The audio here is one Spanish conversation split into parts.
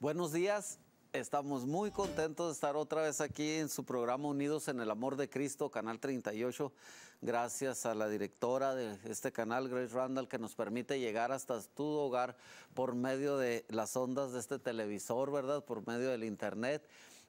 Buenos días. Estamos muy contentos de estar otra vez aquí en su programa Unidos en el Amor de Cristo, Canal 38. Gracias a la directora de este canal, Grace Randall, que nos permite llegar hasta tu hogar por medio de las ondas de este televisor, ¿verdad? Por medio del Internet.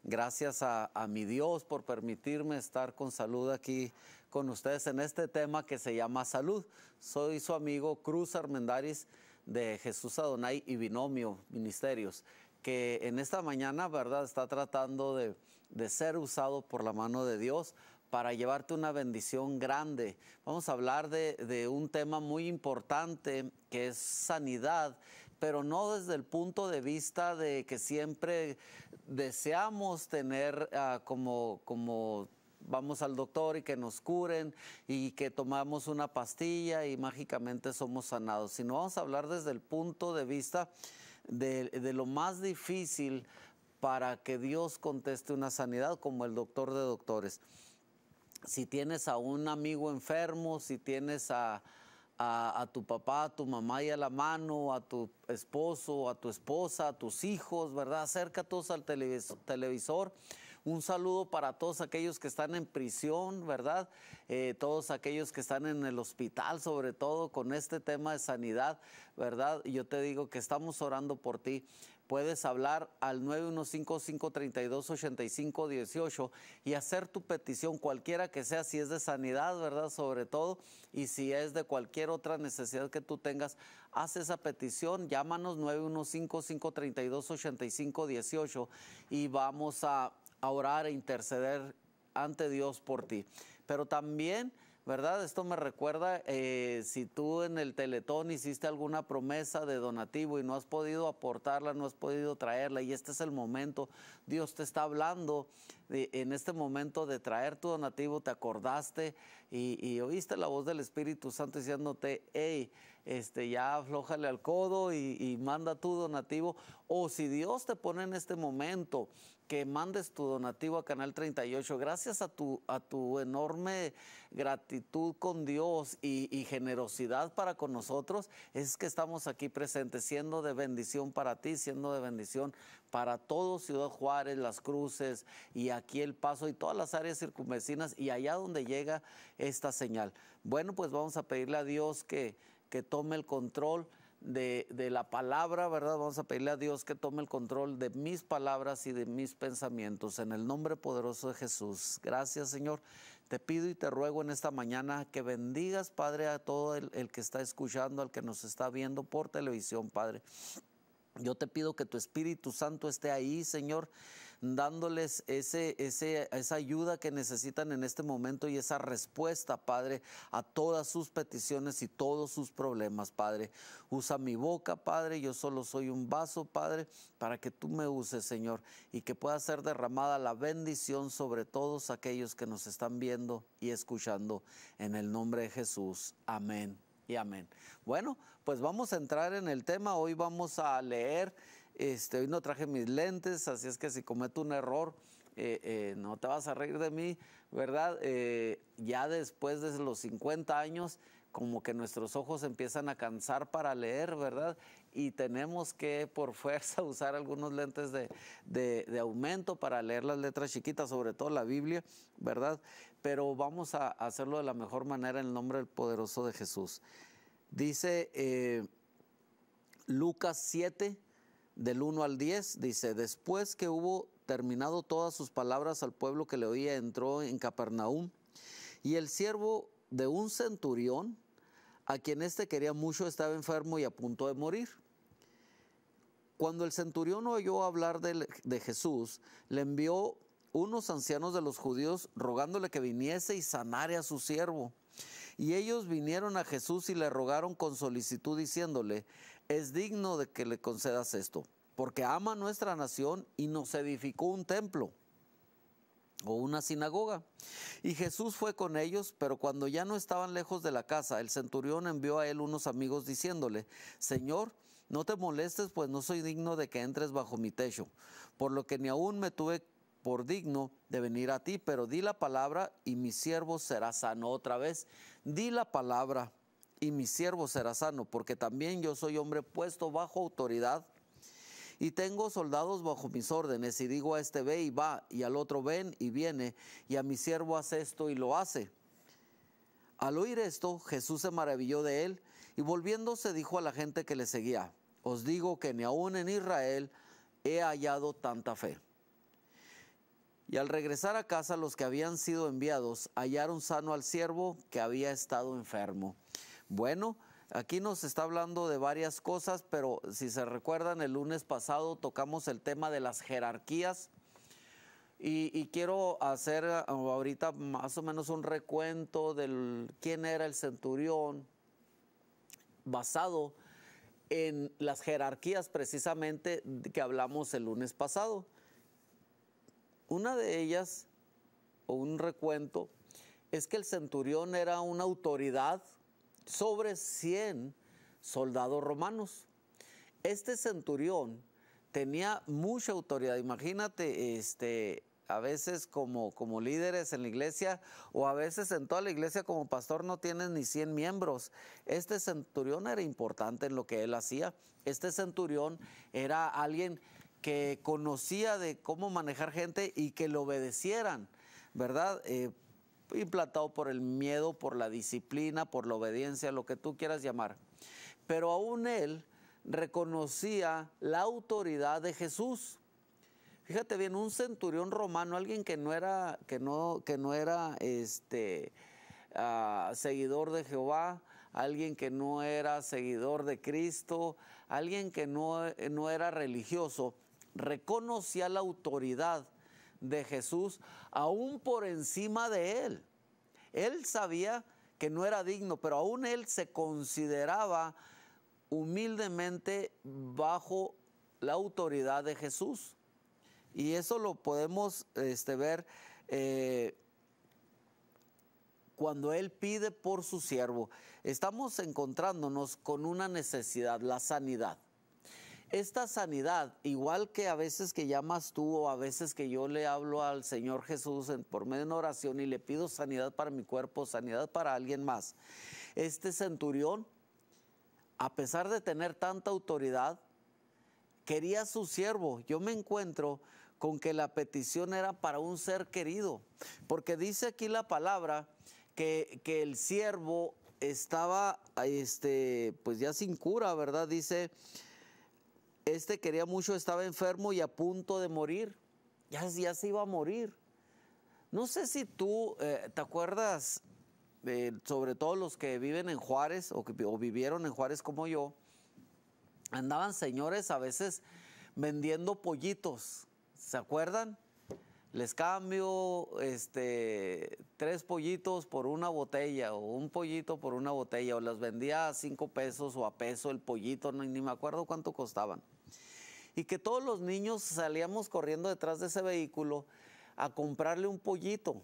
Gracias a, mi Dios por permitirme estar con salud aquí con ustedes en este tema que se llama salud. Soy su amigo Cruz Armendaris de Jesús Adonai y Binomio Ministerios que en esta mañana, ¿verdad?, está tratando de, ser usado por la mano de Dios para llevarte una bendición grande. Vamos a hablar de, un tema muy importante que es sanidad, pero no desde el punto de vista de que siempre deseamos tener ah, como, como vamos al doctor y que nos curen y que tomamos una pastilla y mágicamente somos sanados, sino vamos a hablar desde el punto de vista de, lo más difícil para que Dios conteste una sanidad como el doctor de doctores. Si tienes a un amigo enfermo, si tienes a, tu papá, a tu mamá y a la mano, a tu esposo, a tu esposa, a tus hijos, ¿verdad? Acerca todos al televisor un saludo para todos aquellos que están en prisión, ¿verdad? Eh, todos aquellos que están en el hospital, sobre todo con este tema de sanidad, ¿verdad? Yo te digo que estamos orando por ti puedes hablar al 915-532-8518 y hacer tu petición, cualquiera que sea, si es de sanidad, ¿verdad? Sobre todo, y si es de cualquier otra necesidad que tú tengas, haz esa petición, llámanos 915-532-8518 y vamos a a orar e interceder ante Dios por ti. Pero también, ¿verdad? Esto me recuerda, eh, si tú en el Teletón hiciste alguna promesa de donativo y no has podido aportarla, no has podido traerla, y este es el momento, Dios te está hablando en este momento de traer tu donativo, te acordaste y, oíste la voz del Espíritu Santo diciéndote, hey, este, ya aflójale al codo y, manda tu donativo. O si Dios te pone en este momento que mandes tu donativo a Canal 38, gracias a tu, a tu enorme gratitud con Dios y, y generosidad para con nosotros, es que estamos aquí presentes, siendo de bendición para ti, siendo de bendición para todo Ciudad Juárez, Las Cruces y aquí El Paso y todas las áreas circunvecinas y allá donde llega esta señal. Bueno, pues vamos a pedirle a Dios que, que tome el control. De, la palabra, ¿verdad? Vamos a pedirle a Dios que tome el control de mis palabras y de mis pensamientos. En el nombre poderoso de Jesús. Gracias, Señor. Te pido y te ruego en esta mañana que bendigas, Padre, a todo el que está escuchando, al que nos está viendo por televisión, Padre. Yo te pido que tu Espíritu Santo esté ahí, Señor, dándoles esa ayuda que necesitan en este momento y esa respuesta, Padre, a todas sus peticiones y todos sus problemas, Padre. Usa mi boca, Padre, yo solo soy un vaso, Padre, para que tú me uses, Señor, y que pueda ser derramada la bendición sobre todos aquellos que nos están viendo y escuchando. En el nombre de Jesús. Amén y amén. Bueno, pues vamos a entrar en el tema. Hoy vamos a leer. Este, hoy no traje mis lentes, así es que si cometo un error, eh, eh, no te vas a reír de mí, ¿verdad? Eh, ya después de los 50 años, como que nuestros ojos empiezan a cansar para leer, ¿verdad? Y tenemos que por fuerza usar algunos lentes de, de aumento para leer las letras chiquitas, sobre todo la Biblia, ¿verdad? pero vamos a hacerlo de la mejor manera en el nombre del poderoso de Jesús. Dice eh, Lucas 7, del 1 al 10, dice, después que hubo terminado todas sus palabras al pueblo que le oía, entró en Capernaum, y el siervo de un centurión, a quien éste quería mucho, estaba enfermo y a punto de morir. Cuando el centurión oyó hablar de Jesús, le envió unos ancianos de los judíos rogándole que viniese y sanare a su siervo. Y ellos vinieron a Jesús y le rogaron con solicitud diciéndole, es digno de que le concedas esto, porque ama nuestra nación y nos edificó un templo o una sinagoga. Y Jesús fue con ellos, pero cuando ya no estaban lejos de la casa, el centurión envió a él unos amigos diciéndole, Señor, no te molestes, pues no soy digno de que entres bajo mi techo, por lo que ni aún me tuve por digno de venir a ti, pero di la palabra y mi siervo será sano. Otra vez, di la palabra y mi siervo será sano, porque también yo soy hombre puesto bajo autoridad y tengo soldados bajo mis órdenes y digo a este ve y va y al otro ven y viene y a mi siervo hace esto y lo hace. Al oír esto, Jesús se maravilló de él y volviéndose dijo a la gente que le seguía, os digo que ni aun en Israel he hallado tanta fe. Y al regresar a casa los que habían sido enviados hallaron sano al siervo que había estado enfermo. Bueno, aquí nos está hablando de varias cosas, pero si se recuerdan, el lunes pasado tocamos el tema de las jerarquías. Y, quiero hacer eh, ahorita más o menos un recuento de quién era el centurión basado en las jerarquías precisamente que hablamos el lunes pasado. Una de ellas, o un recuento, es que el centurión era una autoridad sobre 100 soldados romanos. Este centurión tenía mucha autoridad. Imagínate, este, a veces como, como líderes en la iglesia o a veces en toda la iglesia como pastor no tienen ni 100 miembros. Este centurión era importante en lo que él hacía. Este centurión era alguien que conocía de cómo manejar gente y que le obedecieran, ¿verdad? Eh, implantado por el miedo, por la disciplina, por la obediencia, lo que tú quieras llamar. Pero aún él reconocía la autoridad de Jesús. Fíjate bien, un centurión romano, alguien que no era, que no, que no era este, ah, seguidor de Jehová, alguien que no era seguidor de Cristo, alguien que no, no, era religioso, reconocía la autoridad de Jesús aún por encima de él. Él sabía que no era digno, pero aún él se consideraba humildemente bajo la autoridad de Jesús. Y eso lo podemos este, ver eh, cuando Él pide por su siervo. Estamos encontrándonos con una necesidad, la sanidad esta sanidad, igual que a veces que llamas tú o a veces que yo le hablo al Señor Jesús por medio de una oración y le pido sanidad para mi cuerpo, sanidad para alguien más, este centurión, a pesar de tener tanta autoridad, quería a su siervo. Yo me encuentro con que la petición era para un ser querido, porque dice aquí la palabra que, el siervo estaba, este, pues ya sin cura, ¿verdad? Dice este quería mucho, estaba enfermo y a punto de morir. Ya, se iba a morir. No sé si tú eh, te acuerdas, eh, sobre todo los que viven en Juárez o, que, o vivieron en Juárez como yo, andaban señores a veces vendiendo pollitos. ¿Se acuerdan? les cambio este, tres pollitos por una botella o un pollito por una botella, o las vendía a cinco pesos o a peso el pollito, ni me acuerdo cuánto costaban. Y que todos los niños salíamos corriendo detrás de ese vehículo a comprarle un pollito.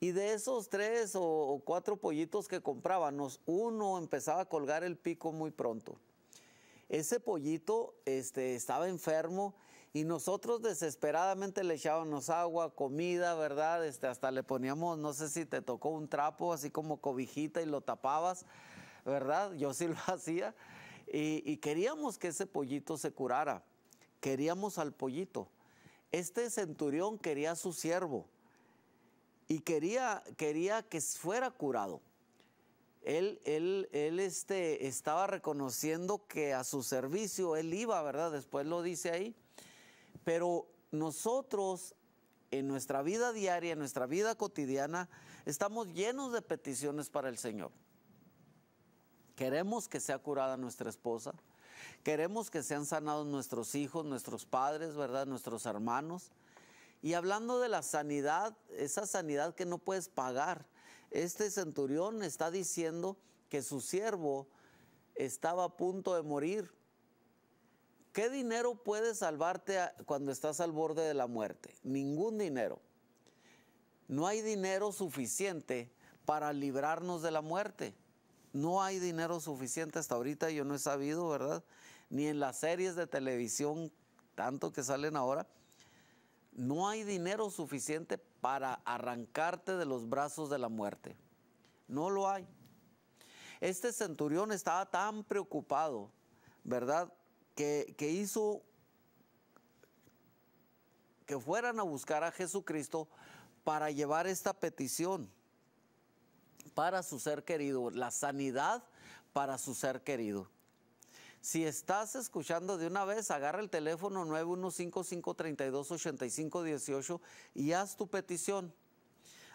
Y de esos tres o, cuatro pollitos que comprábamos, uno empezaba a colgar el pico muy pronto. Ese pollito este, estaba enfermo y nosotros desesperadamente le echábamos agua, comida, ¿verdad? Este, hasta le poníamos, no sé si te tocó un trapo así como cobijita y lo tapabas, ¿verdad? Yo sí lo hacía. Y, queríamos que ese pollito se curara, queríamos al pollito. Este centurión quería a su siervo y quería, quería que fuera curado. Él, él, él este, estaba reconociendo que a su servicio él iba, ¿verdad? Después lo dice ahí. Pero nosotros en nuestra vida diaria, en nuestra vida cotidiana, estamos llenos de peticiones para el Señor. Queremos que sea curada nuestra esposa, queremos que sean sanados nuestros hijos, nuestros padres, ¿verdad? Nuestros hermanos. Y hablando de la sanidad, esa sanidad que no puedes pagar, este centurión está diciendo que su siervo estaba a punto de morir ¿Qué dinero puede salvarte cuando estás al borde de la muerte? Ningún dinero. No hay dinero suficiente para librarnos de la muerte. No hay dinero suficiente hasta ahorita, yo no he sabido, ¿verdad? Ni en las series de televisión, tanto que salen ahora, no hay dinero suficiente para arrancarte de los brazos de la muerte. No lo hay. Este centurión estaba tan preocupado, ¿verdad? que, hizo que fueran a buscar a Jesucristo para llevar esta petición para su ser querido, la sanidad para su ser querido. Si estás escuchando de una vez, agarra el teléfono 915-532-8518 y haz tu petición.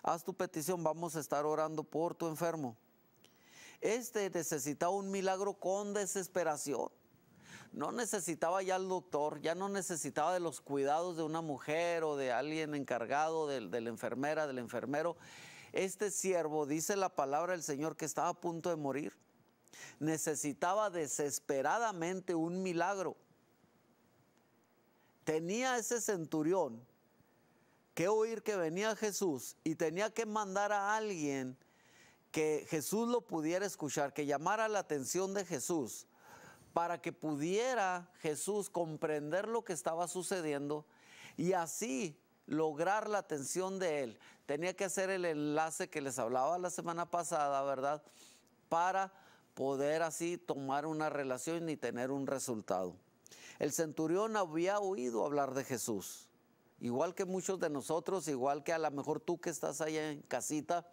Haz tu petición, vamos a estar orando por tu enfermo. Este necesita un milagro con desesperación no necesitaba ya al doctor, ya no necesitaba de los cuidados de una mujer o de alguien encargado de, la enfermera, del enfermero. Este siervo, dice la palabra del Señor, que estaba a punto de morir. Necesitaba desesperadamente un milagro. Tenía ese centurión que oír que venía Jesús y tenía que mandar a alguien que Jesús lo pudiera escuchar, que llamara la atención de Jesús para que pudiera Jesús comprender lo que estaba sucediendo y así lograr la atención de él. Tenía que hacer el enlace que les hablaba la semana pasada, ¿verdad? Para poder así tomar una relación y tener un resultado. El centurión había oído hablar de Jesús, igual que muchos de nosotros, igual que a lo mejor tú que estás ahí en casita,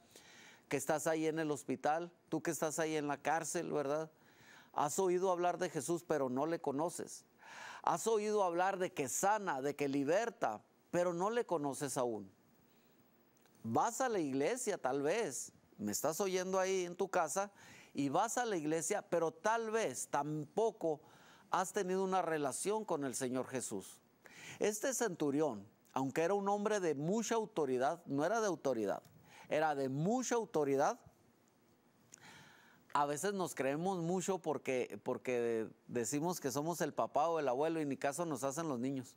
que estás ahí en el hospital, tú que estás ahí en la cárcel, ¿verdad? Has oído hablar de Jesús, pero no le conoces. Has oído hablar de que sana, de que liberta, pero no le conoces aún. Vas a la iglesia tal vez, me estás oyendo ahí en tu casa, y vas a la iglesia, pero tal vez tampoco has tenido una relación con el Señor Jesús. Este centurión, aunque era un hombre de mucha autoridad, no era de autoridad, era de mucha autoridad, a veces nos creemos mucho porque, porque decimos que somos el papá o el abuelo y ni caso nos hacen los niños.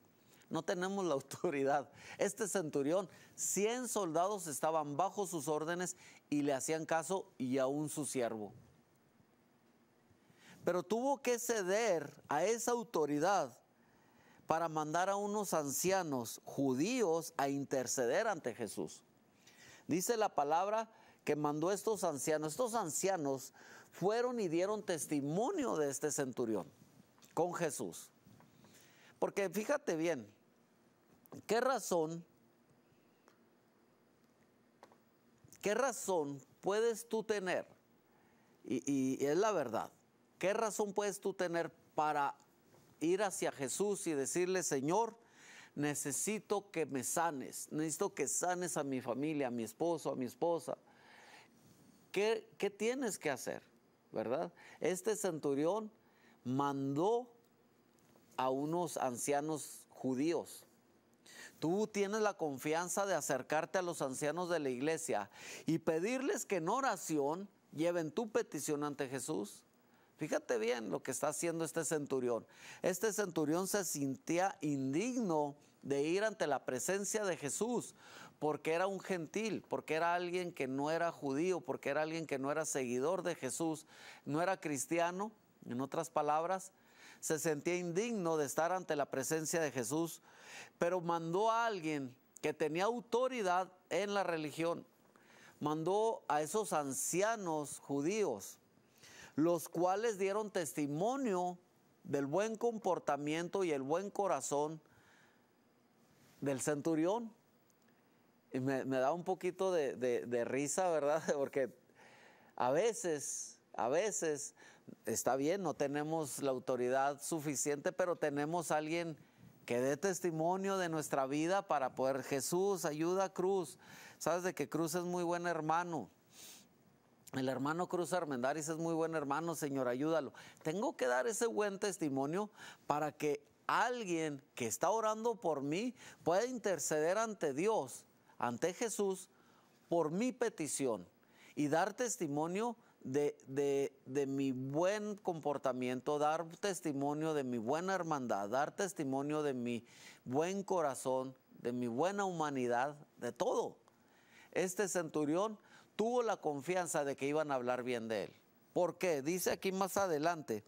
No tenemos la autoridad. Este centurión, 100 soldados estaban bajo sus órdenes y le hacían caso y aún su siervo. Pero tuvo que ceder a esa autoridad para mandar a unos ancianos judíos a interceder ante Jesús. Dice la palabra que mandó estos ancianos. Estos ancianos fueron y dieron testimonio de este centurión con Jesús. Porque fíjate bien, ¿qué razón? ¿Qué razón puedes tú tener? Y, y es la verdad. ¿Qué razón puedes tú tener para ir hacia Jesús y decirle, Señor, necesito que me sanes, necesito que sanes a mi familia, a mi esposo, a mi esposa, ¿qué, tienes que hacer? ¿Verdad? Este centurión mandó a unos ancianos judíos. Tú tienes la confianza de acercarte a los ancianos de la iglesia y pedirles que en oración lleven tu petición ante Jesús. Fíjate bien lo que está haciendo este centurión. Este centurión se sentía indigno de ir ante la presencia de Jesús porque era un gentil, porque era alguien que no era judío, porque era alguien que no era seguidor de Jesús, no era cristiano, en otras palabras, se sentía indigno de estar ante la presencia de Jesús, pero mandó a alguien que tenía autoridad en la religión, mandó a esos ancianos judíos, los cuales dieron testimonio del buen comportamiento y el buen corazón del centurión me, me da un poquito de, risa, ¿verdad? Porque a veces, a veces, está bien, no tenemos la autoridad suficiente, pero tenemos alguien que dé testimonio de nuestra vida para poder, Jesús, ayuda a Cruz. Sabes de que Cruz es muy buen hermano. El hermano Cruz Armendaris es muy buen hermano, Señor, ayúdalo. Tengo que dar ese buen testimonio para que alguien que está orando por mí pueda interceder ante Dios ante Jesús por mi petición y dar testimonio de, mi buen comportamiento, dar testimonio de mi buena hermandad, dar testimonio de mi buen corazón, de mi buena humanidad, de todo. Este centurión tuvo la confianza de que iban a hablar bien de él. ¿Por qué? Dice aquí más adelante,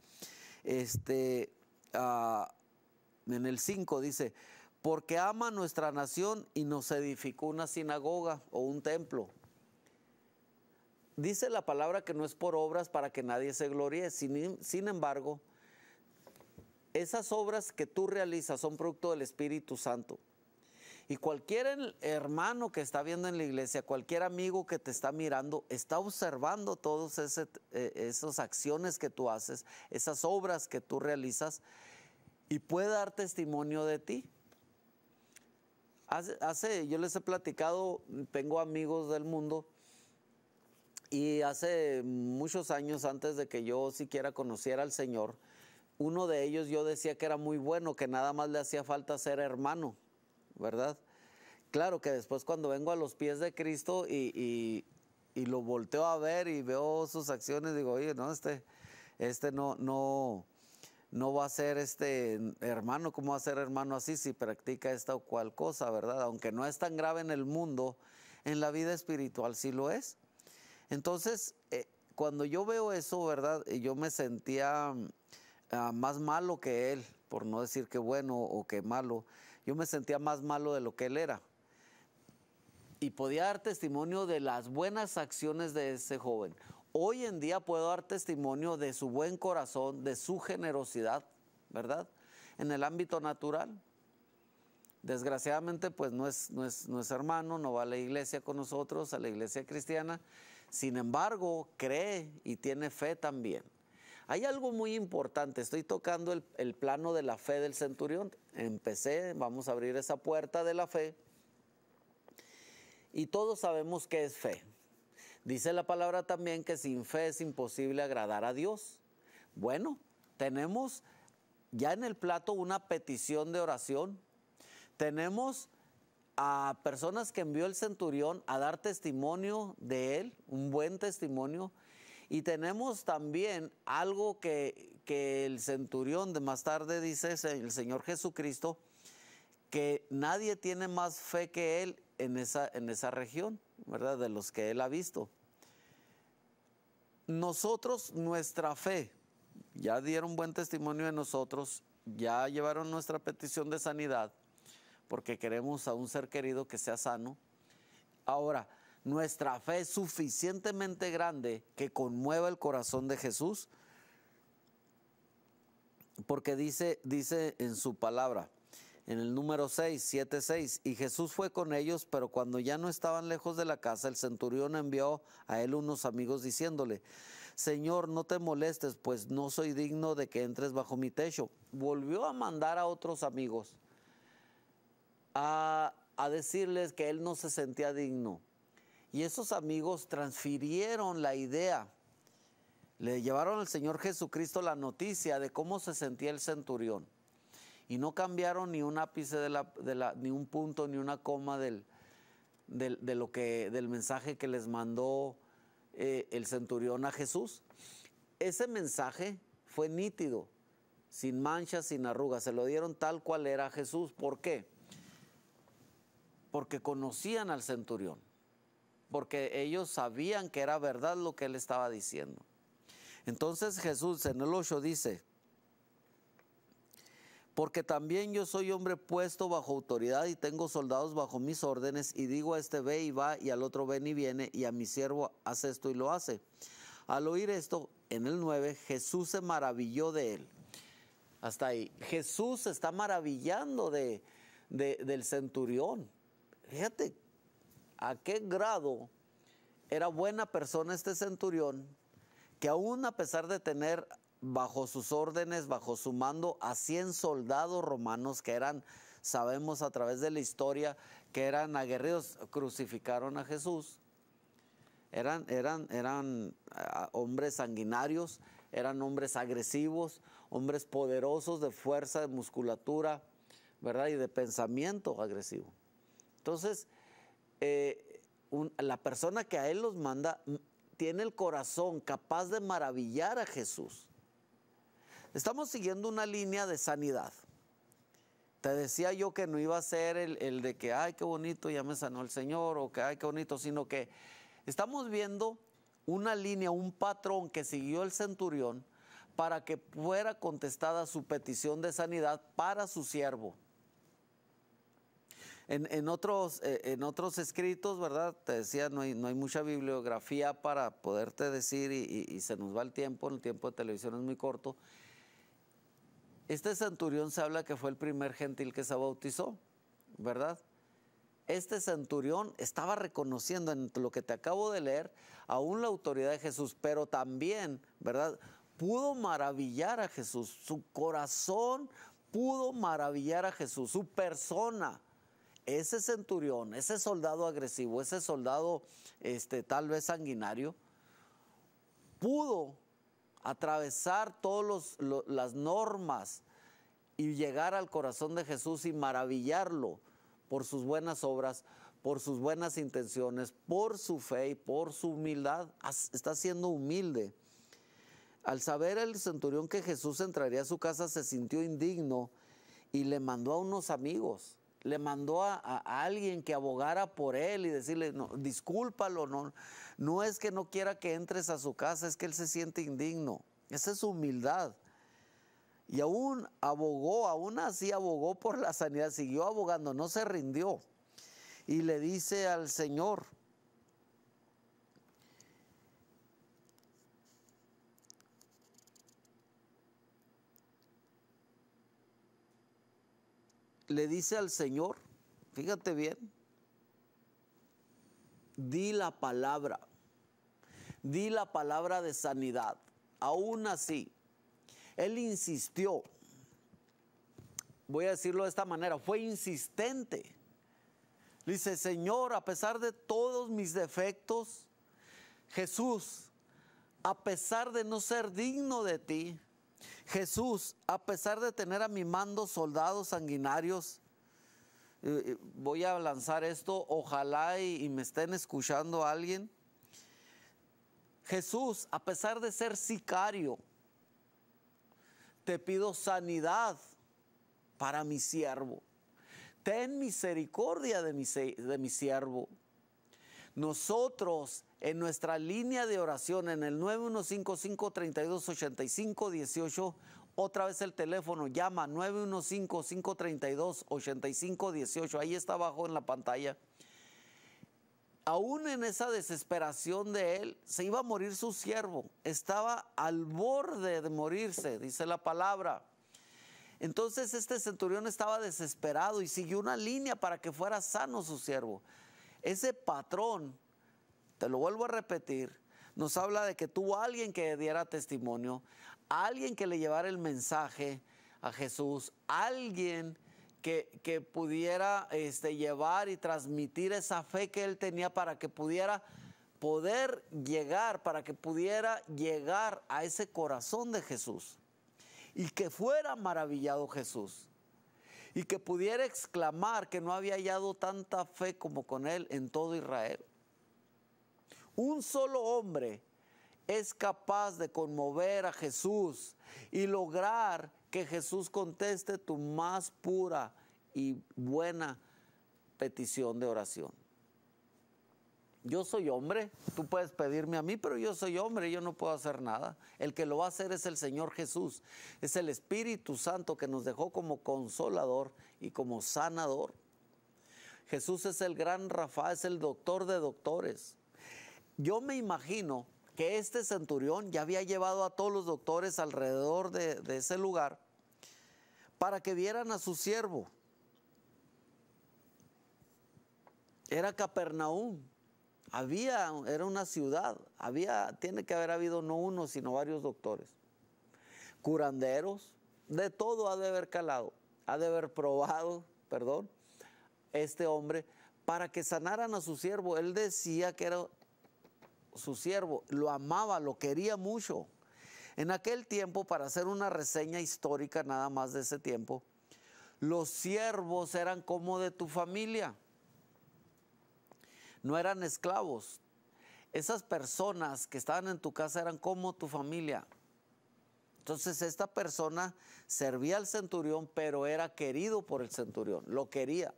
este, ah, en el 5 dice, porque ama nuestra nación y nos edificó una sinagoga o un templo. Dice la palabra que no es por obras para que nadie se gloríe, sin, embargo, esas obras que tú realizas son producto del Espíritu Santo. Y cualquier hermano que está viendo en la iglesia, cualquier amigo que te está mirando, está observando todas eh, esas acciones que tú haces, esas obras que tú realizas, y puede dar testimonio de ti. Hace, yo les he platicado, tengo amigos del mundo y hace muchos años antes de que yo siquiera conociera al Señor, uno de ellos yo decía que era muy bueno, que nada más le hacía falta ser hermano, ¿verdad? Claro que después cuando vengo a los pies de Cristo y, lo volteo a ver y veo sus acciones, digo, oye, no, este, este no, no, no va a ser este hermano, ¿cómo va a ser hermano así si practica esta o cual cosa, verdad? Aunque no es tan grave en el mundo, en la vida espiritual sí lo es. Entonces, eh, cuando yo veo eso, ¿verdad? Eh, yo me sentía mm, ah, más malo que él, por no decir que bueno o que malo. Yo me sentía más malo de lo que él era. Y podía dar testimonio de las buenas acciones de ese joven. Hoy en día puedo dar testimonio de su buen corazón, de su generosidad, ¿verdad? En el ámbito natural. Desgraciadamente, pues no es, hermano, no va a la iglesia con nosotros, a la iglesia cristiana. Sin embargo, cree y tiene fe también. Hay algo muy importante, estoy tocando el, el, plano de la fe del centurión. Empecé, vamos a abrir esa puerta de la fe. Y todos sabemos qué es fe. Dice la palabra también que sin fe es imposible agradar a Dios. Bueno, tenemos ya en el plato una petición de oración. Tenemos a personas que envió el centurión a dar testimonio de él, un buen testimonio. Y tenemos también algo que, el centurión de más tarde dice el Señor Jesucristo, que nadie tiene más fe que él en esa, en esa región. ¿verdad? De los que él ha visto. Nosotros, nuestra fe, ya dieron buen testimonio de nosotros, ya llevaron nuestra petición de sanidad, porque queremos a un ser querido que sea sano. Ahora, nuestra fe es suficientemente grande que conmueva el corazón de Jesús, porque dice, dice en su palabra, en el número 6, 7, 6, y Jesús fue con ellos, pero cuando ya no estaban lejos de la casa, el centurión envió a él unos amigos diciéndole, Señor, no te molestes, pues no soy digno de que entres bajo mi techo. Volvió a mandar a otros amigos a, a decirles que él no se sentía digno. Y esos amigos transfirieron la idea, le llevaron al Señor Jesucristo la noticia de cómo se sentía el centurión y no cambiaron ni un ápice ni un punto, ni una coma del, mensaje que les mandó eh, el centurión a Jesús. Ese mensaje fue nítido, sin manchas, sin arrugas. Se lo dieron tal cual era Jesús. ¿Por qué? Porque conocían al centurión, porque ellos sabían que era verdad lo que él estaba diciendo. Entonces Jesús en el 8 dice, porque también yo soy hombre puesto bajo autoridad y tengo soldados bajo mis órdenes y digo a este ve y va y al otro ven y viene y a mi siervo hace esto y lo hace. Al oír esto, en el 9, Jesús se maravilló de él. Hasta ahí. Jesús se está maravillando del centurión. Fíjate a qué grado era buena persona este centurión, que aún a pesar de tener bajo sus órdenes, bajo su mando, a 100 soldados romanos que eran, sabemos a través de la historia, que eran aguerridos, crucificaron a Jesús. Eran, eran, eran ah, hombres sanguinarios, eran hombres agresivos, hombres poderosos de fuerza, de musculatura, ¿verdad? Y de pensamiento agresivo. Entonces, eh, la persona que a él los manda mm, tiene el corazón capaz de maravillar a Jesús. Estamos siguiendo una línea de sanidad. Te decía yo que no iba a ser el, de que, ay, qué bonito, ya me sanó el Señor, o que, ay, qué bonito, sino que estamos viendo una línea, un patrón que siguió el centurión para que fuera contestada su petición de sanidad para su siervo. En, eh, otros, escritos, ¿verdad? Te decía, no hay, mucha bibliografía para poderte decir y se nos va el tiempo, el tiempo de televisión es muy corto. Este centurión se habla que fue el primer gentil que se bautizó, ¿verdad? Este centurión estaba reconociendo en lo que te acabo de leer aún la autoridad de Jesús, pero también, ¿verdad? Pudo maravillar a Jesús, su corazón pudo maravillar a Jesús, su persona ese centurión, ese soldado agresivo, ese soldado este, tal vez sanguinario, pudo atravesar todas las normas y llegar al corazón de Jesús y maravillarlo por sus buenas obras, por sus buenas intenciones, por su fe y por su humildad. Está siendo humilde. Al saber el centurión que Jesús entraría a su casa, se sintió indigno y le mandó a unos amigos le mandó a, alguien que abogara por él y decirle, discúlpalo, no, no es que no quiera que entres a su casa, es que él se siente indigno. Esa es humildad. Y aún abogó, aún así abogó por la sanidad, siguió abogando, no se rindió. Y le dice al Señor, le dice al Señor, fíjate bien, di la palabra, di la palabra de sanidad. Aún así, él insistió, voy a decirlo de esta manera, fue insistente. Dice, Señor, a pesar de todos mis defectos, Jesús, a pesar de no ser digno de ti, Jesús, a pesar de tener a mi mando soldados sanguinarios, eh, eh, voy a lanzar esto, ojalá y, me estén escuchando alguien. Jesús, a pesar de ser sicario, te pido sanidad para mi siervo. Ten misericordia de de mi siervo. Nosotros en nuestra línea de oración en el 915-532-8518 Otra vez el teléfono, llama 915-532-8518. Ahí está abajo en la pantalla. Aún en esa desesperación de él, se iba a morir su siervo. Estaba al borde de morirse, dice la palabra. Entonces este centurión estaba desesperado y siguió una línea para que fuera sano su siervo. Ese patrón te lo vuelvo a repetir, nos habla de que tuvo alguien que diera testimonio, alguien que le llevara el mensaje a Jesús, alguien que, que, pudiera este, llevar y transmitir esa fe que él tenía para que pudiera poder llegar, para que pudiera llegar a ese corazón de Jesús y que fuera maravillado Jesús y que pudiera exclamar que no había hallado tanta fe como con él en todo Israel. Un solo hombre es capaz de conmover a Jesús y lograr que Jesús conteste tu más pura y buena petición de oración. Yo soy hombre, tú puedes pedirme a mí, pero yo soy hombre, yo no puedo hacer nada. El que lo va a hacer es el Señor Jesús, es el Espíritu Santo que nos dejó como consolador y como sanador. Jesús es el gran Rafa, es el doctor de doctores. Yo me imagino que este centurión ya había llevado a todos los doctores alrededor de, ese lugar para que vieran a su siervo. Era Capernaum. Había, era una ciudad. Había, tiene que haber habido no uno, sino varios doctores. Curanderos. De todo ha de haber calado. Ha de haber probado, perdón, este hombre para que sanaran a su siervo. Él decía que era su siervo, lo amaba, lo quería mucho. En aquel tiempo, para hacer una reseña histórica nada más de ese tiempo, los siervos eran como de tu familia, no eran esclavos. Esas personas que estaban en tu casa eran como tu familia. Entonces esta persona servía al centurión, pero era querido por el centurión, lo quería.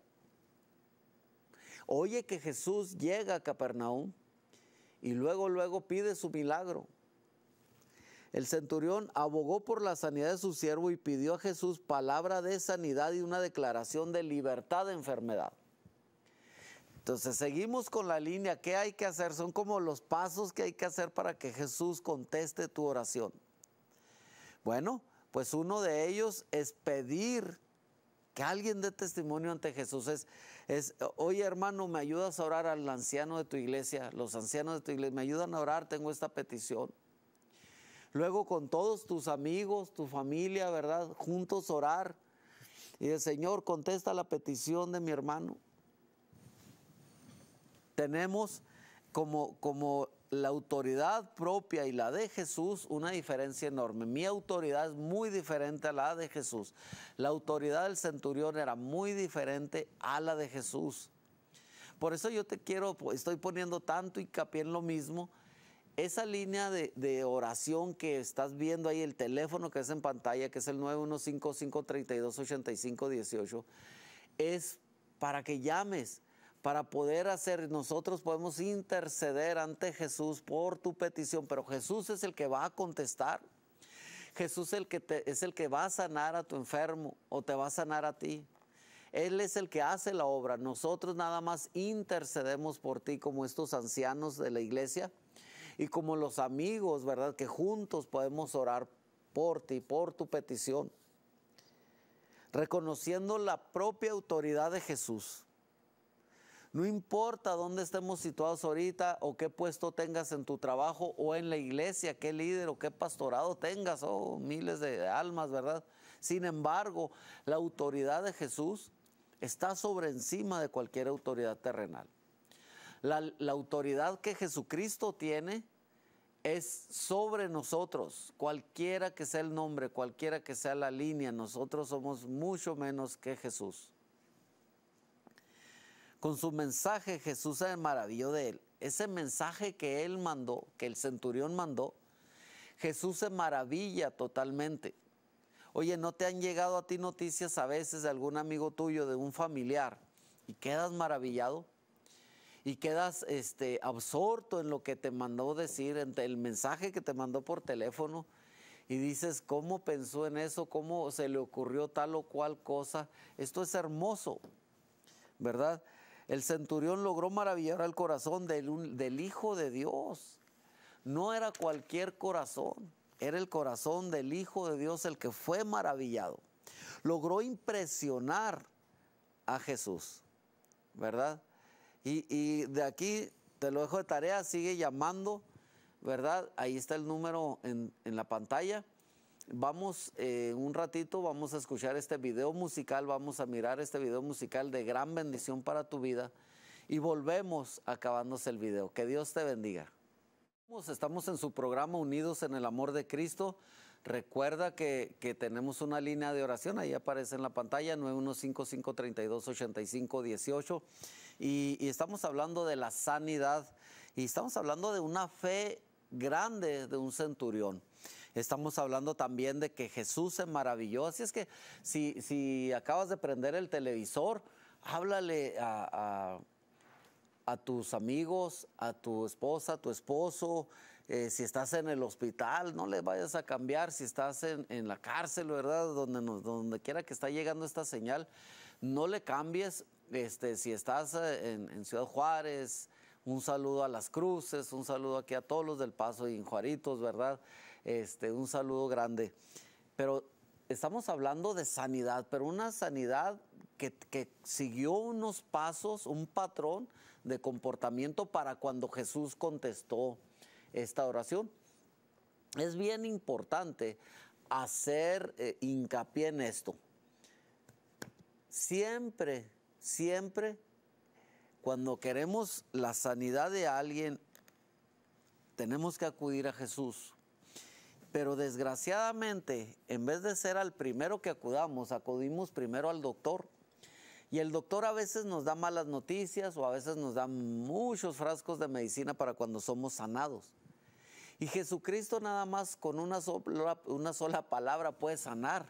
Oye que Jesús llega a Capernaum y luego, luego pide su milagro. El centurión abogó por la sanidad de su siervo y pidió a Jesús palabra de sanidad y una declaración de libertad de enfermedad. Entonces seguimos con la línea, ¿qué hay que hacer? Son como los pasos que hay que hacer para que Jesús conteste tu oración. Bueno, pues uno de ellos es pedir que alguien dé testimonio ante Jesús, es es, oye hermano, ¿me ayudas a orar al anciano de tu iglesia? Los ancianos de tu iglesia, ¿me ayudan a orar? Tengo esta petición. Luego con todos tus amigos, tu familia, ¿verdad? Juntos orar. Y el Señor contesta la petición de mi hermano. Tenemos como, como la autoridad propia y la de Jesús, una diferencia enorme. Mi autoridad es muy diferente a la de Jesús. La autoridad del centurión era muy diferente a la de Jesús. Por eso yo te quiero, pues, estoy poniendo tanto hincapié en lo mismo. Esa línea de, oración que estás viendo ahí, el teléfono que es en pantalla, que es el 915 532 8518 es para que llames para poder hacer, nosotros podemos interceder ante Jesús por tu petición, pero Jesús es el que va a contestar. Jesús es el que, es el que va a sanar a tu enfermo o te va a sanar a ti. Él es el que hace la obra. Nosotros nada más intercedemos por ti como estos ancianos de la iglesia y como los amigos, ¿verdad? Que juntos podemos orar por ti, por tu petición. Reconociendo la propia autoridad de Jesús no importa dónde estemos situados ahorita o qué puesto tengas en tu trabajo o en la iglesia, qué líder o qué pastorado tengas, o oh, miles de almas, ¿verdad? Sin embargo, la autoridad de Jesús está sobre encima de cualquier autoridad terrenal. la autoridad que Jesucristo tiene es sobre nosotros, cualquiera que sea el nombre, cualquiera que sea la línea, nosotros somos mucho menos que Jesús. Con su mensaje Jesús se maravilló de él. Ese mensaje que él mandó, que el centurión mandó, Jesús se maravilla totalmente. Oye, ¿no te han llegado a ti noticias a veces de algún amigo tuyo, de un familiar, y quedas maravillado? Y quedas este, absorto en lo que te mandó decir, en el mensaje que te mandó por teléfono, y dices, ¿cómo pensó en eso? ¿Cómo se le ocurrió tal o cual cosa? Esto es hermoso, ¿verdad? El centurión logró maravillar al corazón del, Hijo de Dios. No era cualquier corazón, era el corazón del Hijo de Dios el que fue maravillado. Logró impresionar a Jesús, ¿verdad? Y, de aquí te lo dejo de tarea, sigue llamando, ¿verdad? Ahí está el número en la pantalla. Vamos, eh, un ratito vamos a escuchar este video musical, vamos a mirar este video musical de gran bendición para tu vida y volvemos acabándose el video. Que Dios te bendiga. Estamos en su programa Unidos en el Amor de Cristo. Recuerda que, tenemos una línea de oración, ahí aparece en la pantalla, 915-532-8518. Y, y estamos hablando de la sanidad y estamos hablando de una fe grande de un centurión. Estamos hablando también de que Jesús se maravilló. Así es que si, si acabas de prender el televisor, háblale a, tus amigos, a tu esposa, a tu esposo. Eh, si estás en el hospital, no le vayas a cambiar. Si estás en, la cárcel, ¿verdad? Donde, donde quiera que está llegando esta señal, no le cambies. Este, si estás eh, en, Ciudad Juárez, un saludo a las cruces, un saludo aquí a todos los del Paso y Juaritos, ¿verdad? Este, un saludo grande. Pero estamos hablando de sanidad, pero una sanidad que, siguió unos pasos, un patrón de comportamiento para cuando Jesús contestó esta oración. Es bien importante hacer eh, hincapié en esto. Siempre, siempre, cuando queremos la sanidad de alguien, tenemos que acudir a Jesús pero desgraciadamente, en vez de ser al primero que acudamos, acudimos primero al doctor. Y el doctor a veces nos da malas noticias o a veces nos da muchos frascos de medicina para cuando somos sanados. Y Jesucristo nada más con una sola, palabra puede sanar,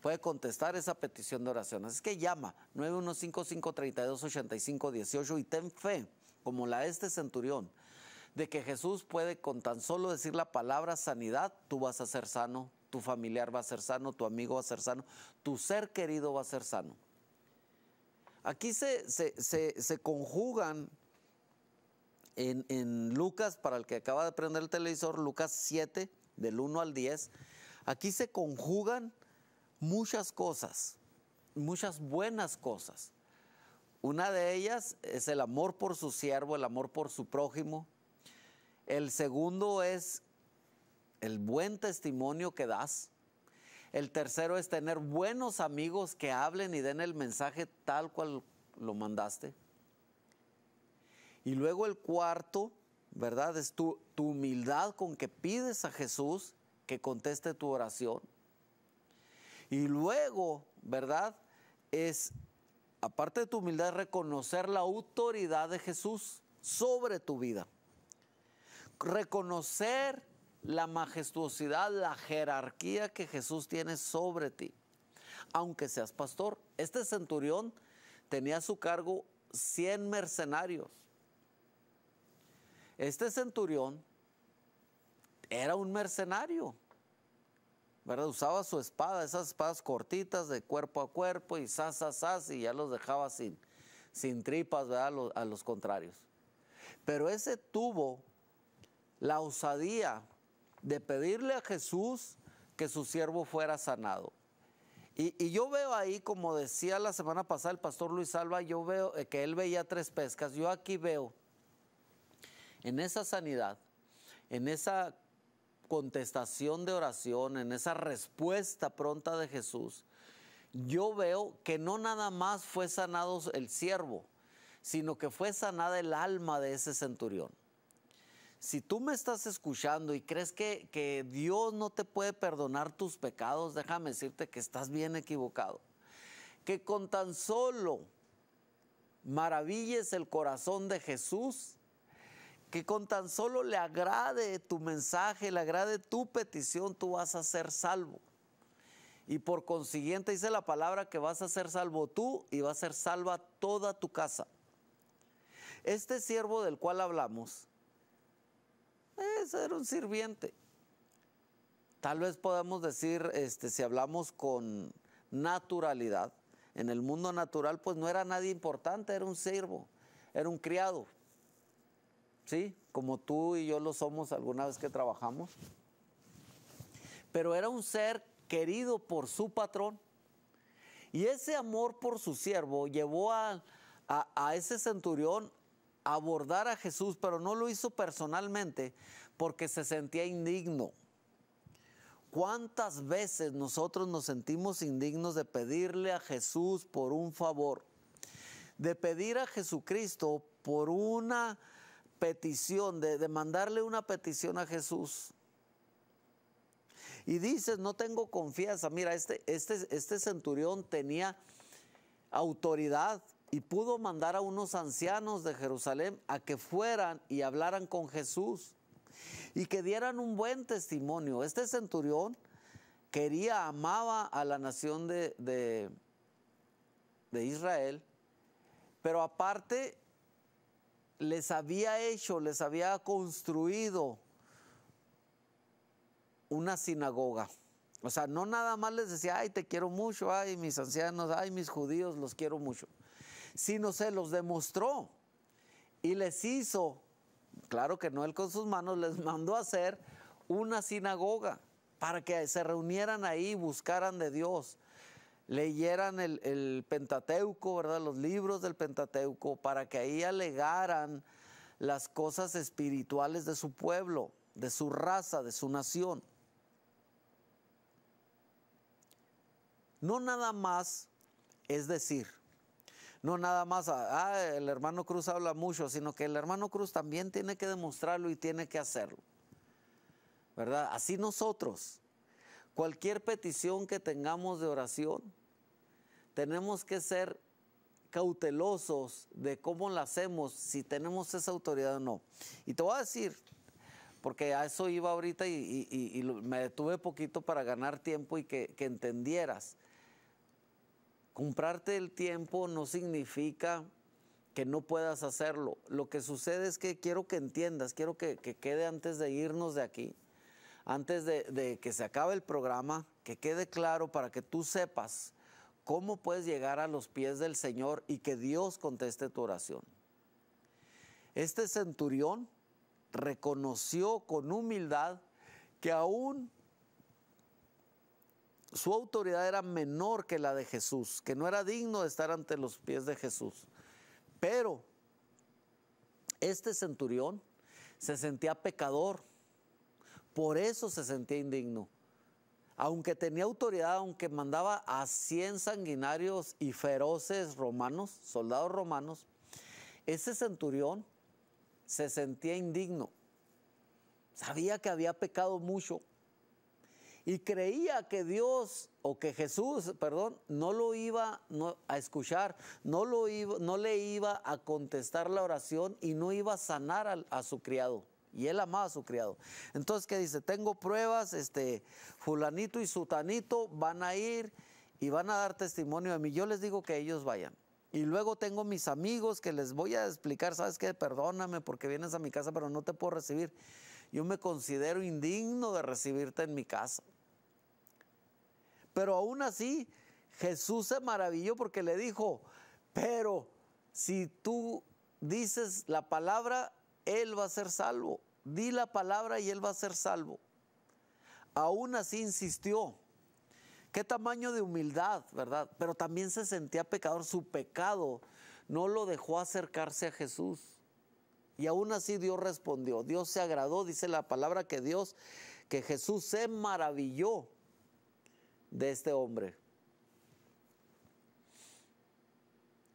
puede contestar esa petición de oración. Es que llama 915-532-8518 y ten fe, como la de este centurión, de que Jesús puede con tan solo decir la palabra sanidad, tú vas a ser sano, tu familiar va a ser sano, tu amigo va a ser sano, tu ser querido va a ser sano. Aquí se, conjugan en, en, Lucas, para el que acaba de prender el televisor, Lucas 7, del 1 al 10, aquí se conjugan muchas cosas, muchas buenas cosas. Una de ellas es el amor por su siervo, el amor por su prójimo, el segundo es el buen testimonio que das. El tercero es tener buenos amigos que hablen y den el mensaje tal cual lo mandaste. Y luego el cuarto, ¿verdad? Es tu, humildad con que pides a Jesús que conteste tu oración. Y luego, ¿verdad? Es, aparte de tu humildad, reconocer la autoridad de Jesús sobre tu vida reconocer la majestuosidad, la jerarquía que Jesús tiene sobre ti, aunque seas pastor. Este centurión tenía a su cargo 100 mercenarios. Este centurión era un mercenario, ¿verdad? Usaba su espada, esas espadas cortitas de cuerpo a cuerpo y sas, sas, sas y ya los dejaba sin, sin tripas, A los, a los contrarios. Pero ese tuvo la osadía de pedirle a Jesús que su siervo fuera sanado. Y, yo veo ahí, como decía la semana pasada el pastor Luis Alba, yo veo eh, que él veía tres pescas. Yo aquí veo en esa sanidad, en esa contestación de oración, en esa respuesta pronta de Jesús, yo veo que no nada más fue sanado el siervo, sino que fue sanada el alma de ese centurión si tú me estás escuchando y crees que, Dios no te puede perdonar tus pecados, déjame decirte que estás bien equivocado. Que con tan solo maravilles el corazón de Jesús, que con tan solo le agrade tu mensaje, le agrade tu petición, tú vas a ser salvo. Y por consiguiente dice la palabra que vas a ser salvo tú y va a ser salva toda tu casa. Este siervo del cual hablamos ese era un sirviente. Tal vez podamos decir, este, si hablamos con naturalidad, en el mundo natural pues no era nadie importante, era un siervo, era un criado. ¿Sí? Como tú y yo lo somos alguna vez que trabajamos. Pero era un ser querido por su patrón. Y ese amor por su siervo llevó a, a ese centurión abordar a Jesús, pero no lo hizo personalmente porque se sentía indigno. ¿Cuántas veces nosotros nos sentimos indignos de pedirle a Jesús por un favor? De pedir a Jesucristo por una petición, de, mandarle una petición a Jesús. Y dices, no tengo confianza. Mira, este, este, este centurión tenía autoridad y pudo mandar a unos ancianos de Jerusalén a que fueran y hablaran con Jesús y que dieran un buen testimonio. Este centurión quería, amaba a la nación de, Israel, pero aparte les había hecho, les había construido una sinagoga. O sea, no nada más les decía, ay, te quiero mucho, ay, mis ancianos, ay, mis judíos, los quiero mucho sino se los demostró y les hizo, claro que no él con sus manos, les mandó a hacer una sinagoga para que se reunieran ahí, buscaran de Dios, leyeran el, el Pentateuco, ¿verdad? Los libros del Pentateuco, para que ahí alegaran las cosas espirituales de su pueblo, de su raza, de su nación. No nada más es decir, no nada más, ah, el hermano Cruz habla mucho, sino que el hermano Cruz también tiene que demostrarlo y tiene que hacerlo. ¿Verdad? Así nosotros, cualquier petición que tengamos de oración, tenemos que ser cautelosos de cómo la hacemos, si tenemos esa autoridad o no. Y te voy a decir, porque a eso iba ahorita y, me detuve poquito para ganar tiempo y que entendieras. Comprarte el tiempo no significa que no puedas hacerlo. Lo que sucede es que quiero que entiendas, quiero que, quede antes de irnos de aquí, antes de, de que se acabe el programa, que quede claro para que tú sepas cómo puedes llegar a los pies del Señor y que Dios conteste tu oración. Este centurión reconoció con humildad que aún su autoridad era menor que la de Jesús, que no era digno de estar ante los pies de Jesús. Pero este centurión se sentía pecador, por eso se sentía indigno. Aunque tenía autoridad, aunque mandaba a 100 sanguinarios y feroces romanos, soldados romanos, ese centurión se sentía indigno. Sabía que había pecado mucho y creía que Dios o que Jesús, perdón, no lo iba a escuchar, no, lo iba, no le iba a contestar la oración y no iba a sanar a, su criado. Y él amaba a su criado. Entonces, ¿qué dice? Tengo pruebas, este, fulanito y sutanito van a ir y van a dar testimonio de mí. Yo les digo que ellos vayan. Y luego tengo mis amigos que les voy a explicar, ¿sabes qué? Perdóname porque vienes a mi casa, pero no te puedo recibir. Yo me considero indigno de recibirte en mi casa. Pero aún así, Jesús se maravilló porque le dijo, pero si tú dices la palabra, Él va a ser salvo. Di la palabra y Él va a ser salvo. Aún así insistió. Qué tamaño de humildad, ¿verdad? Pero también se sentía pecador. Su pecado no lo dejó acercarse a Jesús. Y aún así Dios respondió. Dios se agradó, dice la palabra que Dios, que Jesús se maravilló de este hombre.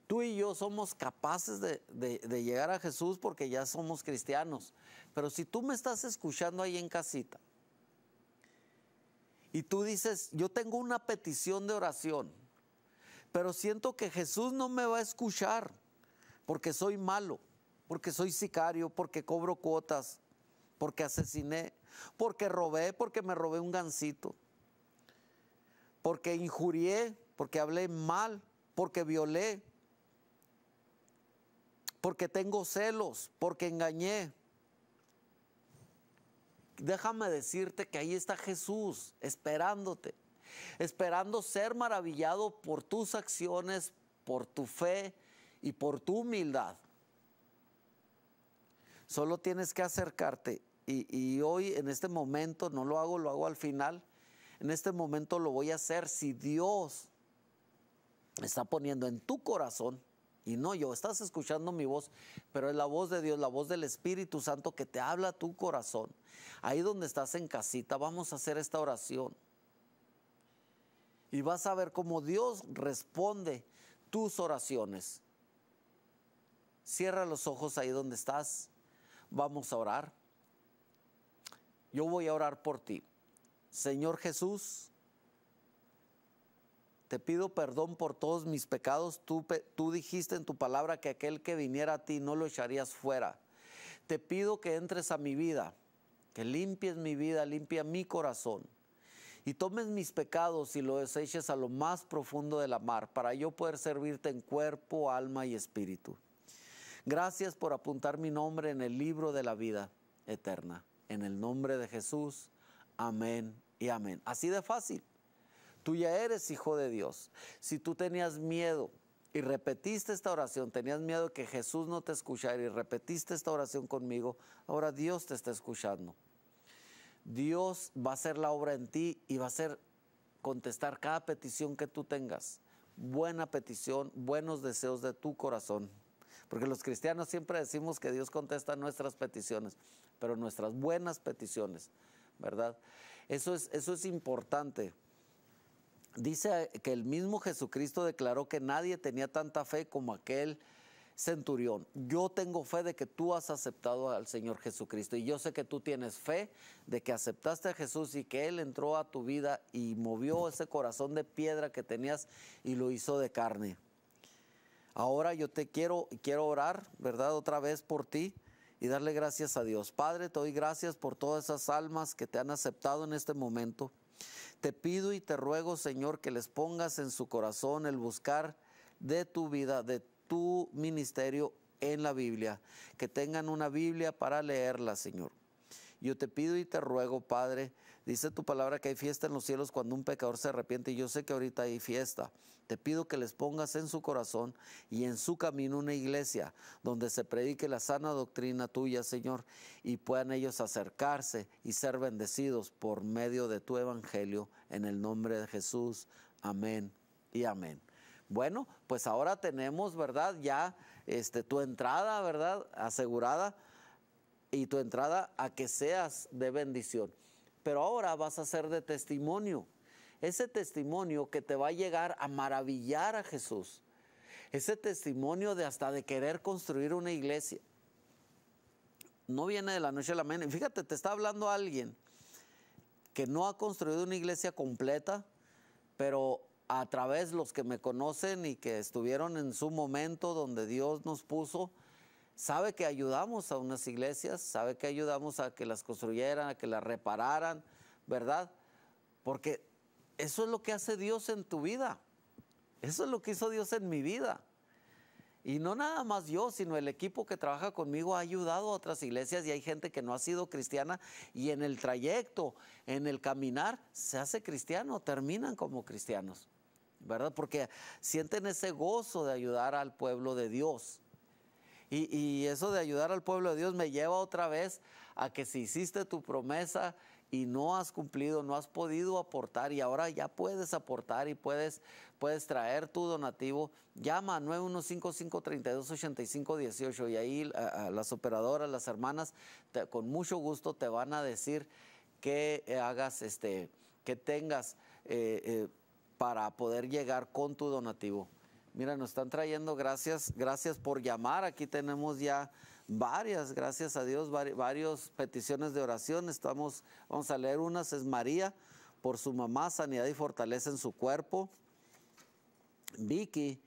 Tú y yo somos capaces de, llegar a Jesús porque ya somos cristianos. Pero si tú me estás escuchando ahí en casita y tú dices, yo tengo una petición de oración, pero siento que Jesús no me va a escuchar porque soy malo, porque soy sicario, porque cobro cuotas, porque asesiné, porque robé, porque me robé un gancito porque injurié, porque hablé mal, porque violé, porque tengo celos, porque engañé. Déjame decirte que ahí está Jesús esperándote, esperando ser maravillado por tus acciones, por tu fe y por tu humildad. Solo tienes que acercarte y, hoy en este momento, no lo hago, lo hago al final, en este momento lo voy a hacer si Dios está poniendo en tu corazón y no yo, estás escuchando mi voz, pero es la voz de Dios, la voz del Espíritu Santo que te habla a tu corazón. Ahí donde estás en casita, vamos a hacer esta oración. Y vas a ver cómo Dios responde tus oraciones. Cierra los ojos ahí donde estás. Vamos a orar. Yo voy a orar por ti. Señor Jesús, te pido perdón por todos mis pecados. Tú, dijiste en tu palabra que aquel que viniera a ti no lo echarías fuera. Te pido que entres a mi vida, que limpies mi vida, limpia mi corazón y tomes mis pecados y los eches a lo más profundo de la mar para yo poder servirte en cuerpo, alma y espíritu. Gracias por apuntar mi nombre en el libro de la vida eterna. En el nombre de Jesús. Amén y amén. Así de fácil. Tú ya eres hijo de Dios. Si tú tenías miedo y repetiste esta oración, tenías miedo que Jesús no te escuchara y repetiste esta oración conmigo, ahora Dios te está escuchando. Dios va a hacer la obra en ti y va a hacer contestar cada petición que tú tengas. Buena petición, buenos deseos de tu corazón. Porque los cristianos siempre decimos que Dios contesta nuestras peticiones, pero nuestras buenas peticiones ¿verdad? Eso es, eso es importante. Dice que el mismo Jesucristo declaró que nadie tenía tanta fe como aquel centurión. Yo tengo fe de que tú has aceptado al Señor Jesucristo y yo sé que tú tienes fe de que aceptaste a Jesús y que Él entró a tu vida y movió ese corazón de piedra que tenías y lo hizo de carne. Ahora yo te quiero, quiero orar, ¿verdad? Otra vez por ti y darle gracias a Dios. Padre, te doy gracias por todas esas almas que te han aceptado en este momento. Te pido y te ruego, Señor, que les pongas en su corazón el buscar de tu vida, de tu ministerio en la Biblia, que tengan una Biblia para leerla, Señor. Yo te pido y te ruego, Padre, Dice tu palabra que hay fiesta en los cielos cuando un pecador se arrepiente y yo sé que ahorita hay fiesta. Te pido que les pongas en su corazón y en su camino una iglesia donde se predique la sana doctrina tuya, Señor, y puedan ellos acercarse y ser bendecidos por medio de tu evangelio en el nombre de Jesús. Amén y amén. Bueno, pues ahora tenemos, ¿verdad? Ya este, tu entrada, ¿verdad? Asegurada y tu entrada a que seas de bendición pero ahora vas a ser de testimonio. Ese testimonio que te va a llegar a maravillar a Jesús. Ese testimonio de hasta de querer construir una iglesia. No viene de la noche a la mañana. Fíjate, te está hablando alguien que no ha construido una iglesia completa, pero a través de los que me conocen y que estuvieron en su momento donde Dios nos puso, sabe que ayudamos a unas iglesias, sabe que ayudamos a que las construyeran, a que las repararan, ¿verdad? Porque eso es lo que hace Dios en tu vida. Eso es lo que hizo Dios en mi vida. Y no nada más yo, sino el equipo que trabaja conmigo ha ayudado a otras iglesias y hay gente que no ha sido cristiana y en el trayecto, en el caminar, se hace cristiano, terminan como cristianos, ¿verdad? Porque sienten ese gozo de ayudar al pueblo de Dios. Y, eso de ayudar al pueblo de Dios me lleva otra vez a que si hiciste tu promesa y no has cumplido, no has podido aportar y ahora ya puedes aportar y puedes, puedes traer tu donativo, llama a 915-532-8518 y ahí las operadoras, las hermanas, con mucho gusto te van a decir que hagas, este, que tengas eh, eh, para poder llegar con tu donativo. Mira, nos están trayendo gracias, gracias por llamar. Aquí tenemos ya varias, gracias a Dios, varias peticiones de oración. Estamos, vamos a leer unas. Es María, por su mamá, sanidad y fortaleza en su cuerpo. Vicky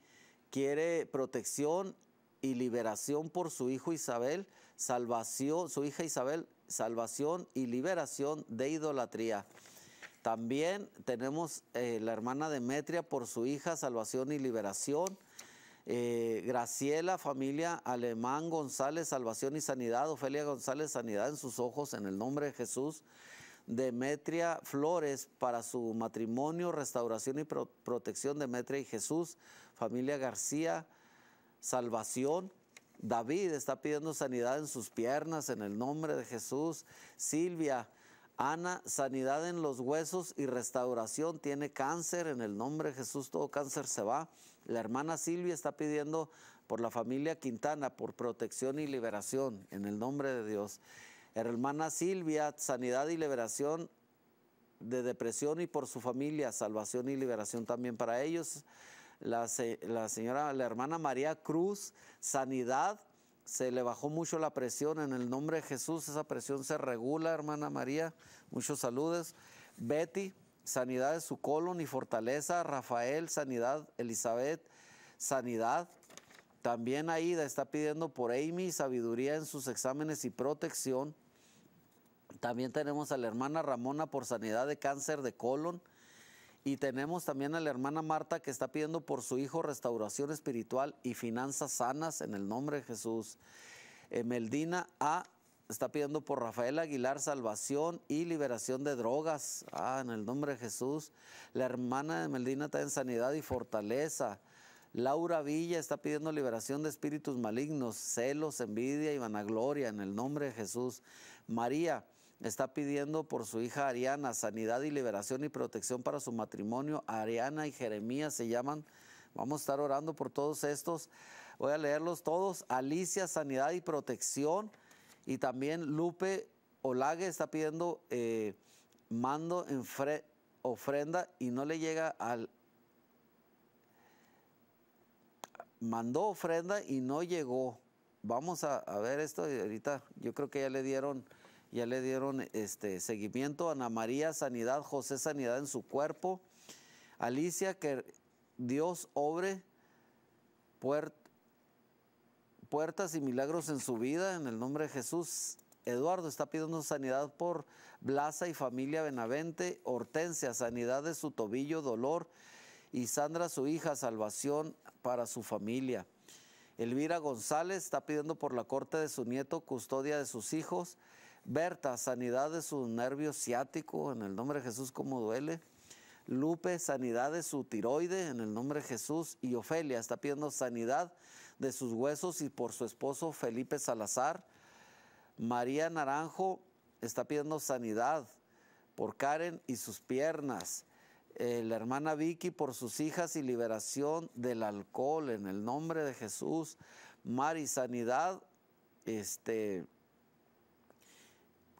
quiere protección y liberación por su hijo Isabel, salvación, su hija Isabel, salvación y liberación de idolatría. También tenemos eh, la hermana Demetria por su hija Salvación y Liberación. Eh, Graciela, familia Alemán González, Salvación y Sanidad. Ofelia González, Sanidad en sus ojos, en el nombre de Jesús. Demetria Flores para su matrimonio, restauración y protección. Demetria y Jesús. Familia García, salvación. David está pidiendo sanidad en sus piernas, en el nombre de Jesús. Silvia Ana, sanidad en los huesos y restauración. Tiene cáncer. En el nombre de Jesús todo cáncer se va. La hermana Silvia está pidiendo por la familia Quintana, por protección y liberación. En el nombre de Dios. hermana Silvia, sanidad y liberación de depresión y por su familia, salvación y liberación también para ellos. La, la señora, la hermana María Cruz, sanidad se le bajó mucho la presión. En el nombre de Jesús esa presión se regula, hermana María. Muchos saludos. Betty, sanidad de su colon y fortaleza. Rafael, sanidad. Elizabeth, sanidad. También Aida está pidiendo por Amy sabiduría en sus exámenes y protección. También tenemos a la hermana Ramona por sanidad de cáncer de colon. Y tenemos también a la hermana Marta que está pidiendo por su hijo restauración espiritual y finanzas sanas en el nombre de Jesús. Eh, Meldina A está pidiendo por Rafael Aguilar salvación y liberación de drogas. Ah, en el nombre de Jesús. La hermana de Meldina está en sanidad y fortaleza. Laura Villa está pidiendo liberación de espíritus malignos, celos, envidia y vanagloria en el nombre de Jesús. María está pidiendo por su hija Ariana sanidad y liberación y protección para su matrimonio. Ariana y Jeremías se llaman. Vamos a estar orando por todos estos. Voy a leerlos todos. Alicia, sanidad y protección. Y también Lupe Olague está pidiendo eh, mando en ofrenda y no le llega al... Mandó ofrenda y no llegó. Vamos a ver esto. Ahorita yo creo que ya le dieron ya le dieron este seguimiento. Ana María, sanidad. José, sanidad en su cuerpo. Alicia, que Dios obre puertas y milagros en su vida. En el nombre de Jesús. Eduardo está pidiendo sanidad por Blasa y familia Benavente. Hortensia, sanidad de su tobillo, dolor. Y Sandra, su hija, salvación para su familia. Elvira González está pidiendo por la corte de su nieto, custodia de sus hijos. Berta, sanidad de su nervio ciático, en el nombre de Jesús, como duele. Lupe, sanidad de su tiroide, en el nombre de Jesús. Y Ofelia está pidiendo sanidad de sus huesos y por su esposo Felipe Salazar. María Naranjo está pidiendo sanidad por Karen y sus piernas. Eh, la hermana Vicky por sus hijas y liberación del alcohol en el nombre de Jesús. Mari, sanidad este,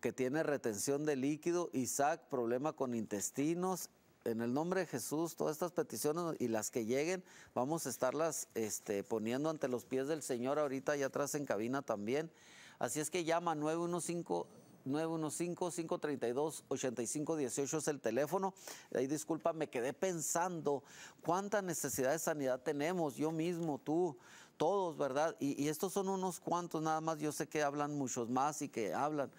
que tiene retención de líquido, Isaac, problema con intestinos. En el nombre de Jesús, todas estas peticiones y las que lleguen, vamos a estarlas este, poniendo ante los pies del Señor ahorita allá atrás en cabina también. Así es que llama 915. 915-532-8518 es el teléfono. Ahí disculpa, me quedé pensando cuánta necesidad de sanidad tenemos, yo mismo, tú, todos, ¿verdad? Y, y, estos son unos cuantos nada más, yo sé que hablan muchos más y que hablan,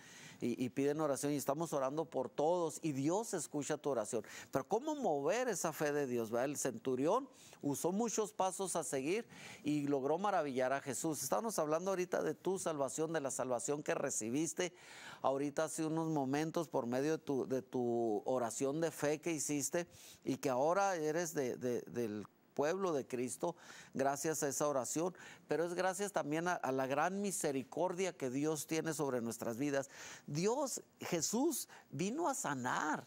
y, piden oración y estamos orando por todos y Dios escucha tu oración. Pero ¿cómo mover esa fe de Dios? El centurión usó muchos pasos a seguir y logró maravillar a Jesús. Estamos hablando ahorita de tu salvación, de la salvación que recibiste ahorita hace unos momentos por medio de tu, oración de fe que hiciste y que ahora eres de, de, del pueblo de Cristo, gracias a esa oración, pero es gracias también a, la gran misericordia que Dios tiene sobre nuestras vidas. Dios, Jesús, vino a sanar.